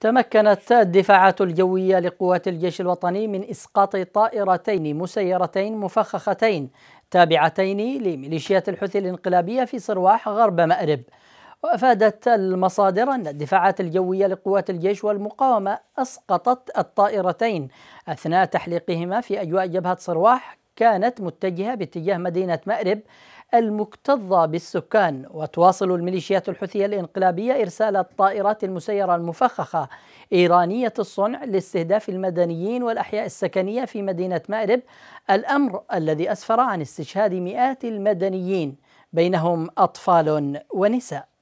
تمكنت الدفاعات الجوية لقوات الجيش الوطني من إسقاط طائرتين مسيرتين مفخختين تابعتين لميليشيات الحوثي الانقلابية في صرواح غرب مأرب وأفادت المصادر أن الدفاعات الجوية لقوات الجيش والمقاومة أسقطت الطائرتين أثناء تحليقهما في أجواء جبهة صرواح كانت متجهة باتجاه مدينة مأرب المكتظة بالسكان وتواصل الميليشيات الحوثية الانقلابية إرسال الطائرات المسيرة المفخخة إيرانية الصنع لاستهداف المدنيين والأحياء السكنية في مدينة مأرب الأمر الذي أسفر عن استشهاد مئات المدنيين بينهم أطفال ونساء